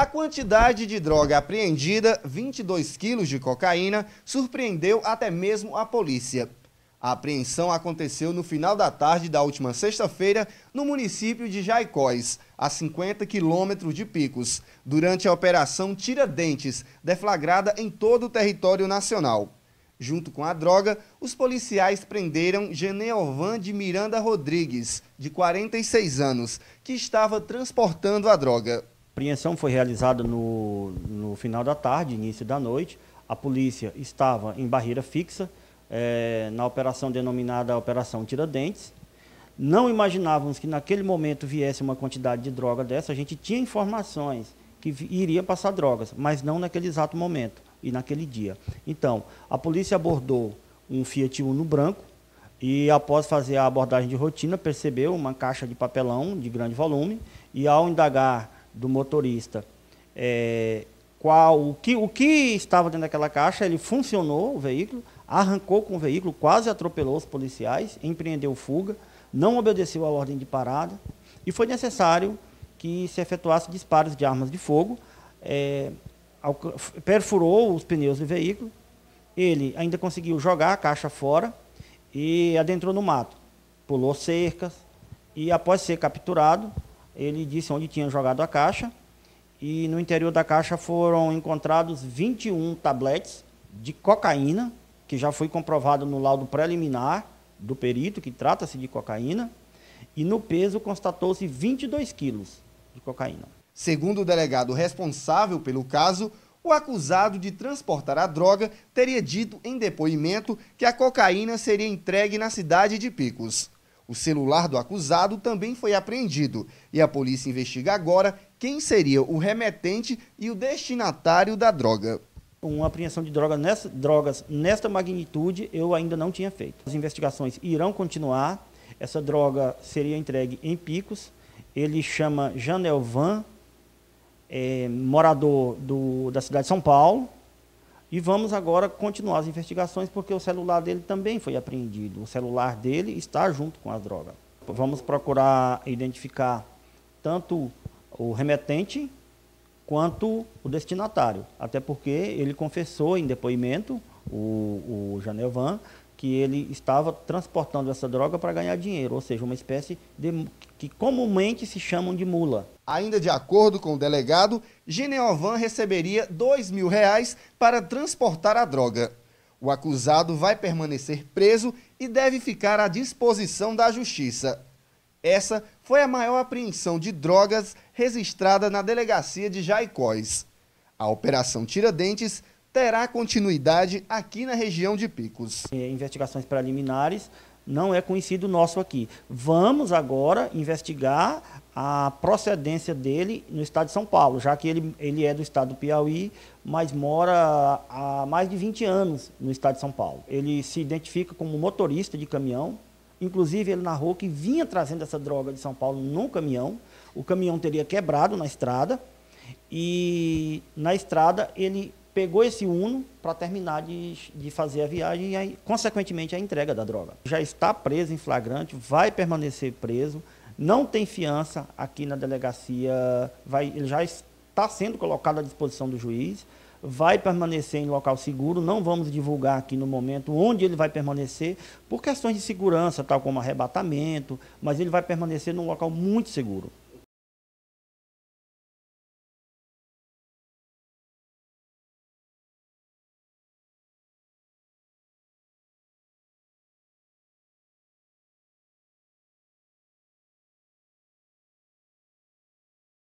A quantidade de droga apreendida, 22 quilos de cocaína, surpreendeu até mesmo a polícia. A apreensão aconteceu no final da tarde da última sexta-feira no município de Jaicóis, a 50 quilômetros de Picos, durante a Operação Tiradentes, deflagrada em todo o território nacional. Junto com a droga, os policiais prenderam Geneovan de Miranda Rodrigues, de 46 anos, que estava transportando a droga. A apreensão foi realizada no, no final da tarde, início da noite. A polícia estava em barreira fixa, é, na operação denominada Operação Tiradentes. Não imaginávamos que naquele momento viesse uma quantidade de droga dessa. A gente tinha informações que iria passar drogas, mas não naquele exato momento e naquele dia. Então, a polícia abordou um Fiat Uno branco e, após fazer a abordagem de rotina, percebeu uma caixa de papelão de grande volume e, ao indagar do motorista. É, qual o que, o que estava dentro daquela caixa, ele funcionou o veículo, arrancou com o veículo, quase atropelou os policiais, empreendeu fuga, não obedeceu à ordem de parada e foi necessário que se efetuasse disparos de armas de fogo, é, perfurou os pneus do veículo, ele ainda conseguiu jogar a caixa fora e adentrou no mato, pulou cercas e após ser capturado, ele disse onde tinha jogado a caixa e no interior da caixa foram encontrados 21 tabletes de cocaína, que já foi comprovado no laudo preliminar do perito, que trata-se de cocaína, e no peso constatou-se 22 quilos de cocaína. Segundo o delegado responsável pelo caso, o acusado de transportar a droga teria dito em depoimento que a cocaína seria entregue na cidade de Picos. O celular do acusado também foi apreendido e a polícia investiga agora quem seria o remetente e o destinatário da droga. Uma apreensão de droga nessa, drogas nesta magnitude eu ainda não tinha feito. As investigações irão continuar. Essa droga seria entregue em picos. Ele chama Janelvan, é, morador do, da cidade de São Paulo. E vamos agora continuar as investigações, porque o celular dele também foi apreendido. O celular dele está junto com as drogas. Vamos procurar identificar tanto o remetente quanto o destinatário. Até porque ele confessou em depoimento, o, o que ele estava transportando essa droga para ganhar dinheiro, ou seja, uma espécie de, que comumente se chamam de mula. Ainda de acordo com o delegado, Gineovan receberia R$ 2 mil reais para transportar a droga. O acusado vai permanecer preso e deve ficar à disposição da justiça. Essa foi a maior apreensão de drogas registrada na delegacia de Jaicóis. A Operação Tiradentes terá continuidade aqui na região de Picos. Investigações preliminares não é conhecido nosso aqui. Vamos agora investigar a procedência dele no estado de São Paulo, já que ele, ele é do estado do Piauí, mas mora há mais de 20 anos no estado de São Paulo. Ele se identifica como motorista de caminhão, inclusive ele narrou que vinha trazendo essa droga de São Paulo num caminhão, o caminhão teria quebrado na estrada, e na estrada ele pegou esse Uno para terminar de, de fazer a viagem e, aí, consequentemente, a entrega da droga. Já está preso em flagrante, vai permanecer preso, não tem fiança aqui na delegacia, vai, ele já está sendo colocado à disposição do juiz, vai permanecer em local seguro, não vamos divulgar aqui no momento onde ele vai permanecer, por questões de segurança, tal como arrebatamento, mas ele vai permanecer num local muito seguro.